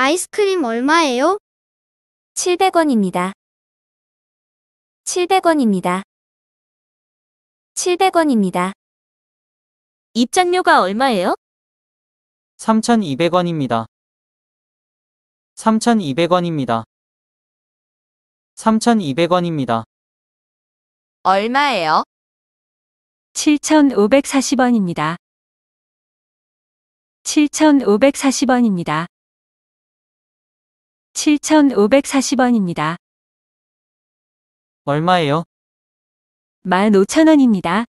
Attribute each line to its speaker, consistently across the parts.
Speaker 1: 아이스크림 얼마예요? 700원입니다. 700원입니다. 700원입니다. 입장료가 얼마예요?
Speaker 2: 3,200원입니다. 3,200원입니다. 3,200원입니다.
Speaker 1: 얼마예요? 7,540원입니다. 7,540원입니다. 7,540원입니다. 얼마예요? 15,000원입니다.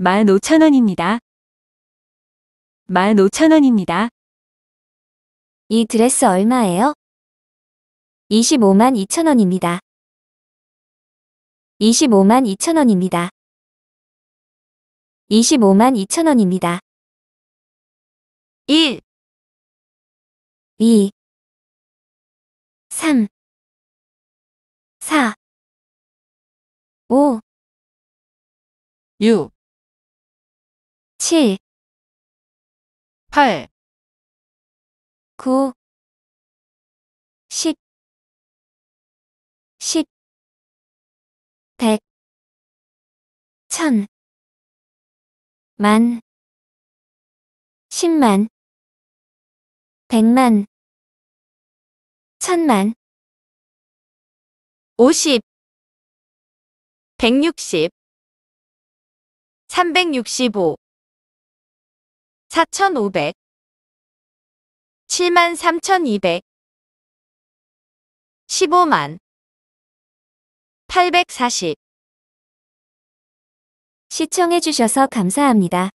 Speaker 1: 15,000원입니다. 15,000원입니다. 이 드레스 얼마예요? 25만 2천원입니다. 25만 2천원입니다. 25만 2천원입니다. 1 2 3 4 5 6 7 8 9 10 10 100 1000만 10만 100만 천만 오십 백육십 삼백육십오 사천오백 칠만 삼천이백 십오만 팔백사십 시청해주셔서 감사합니다.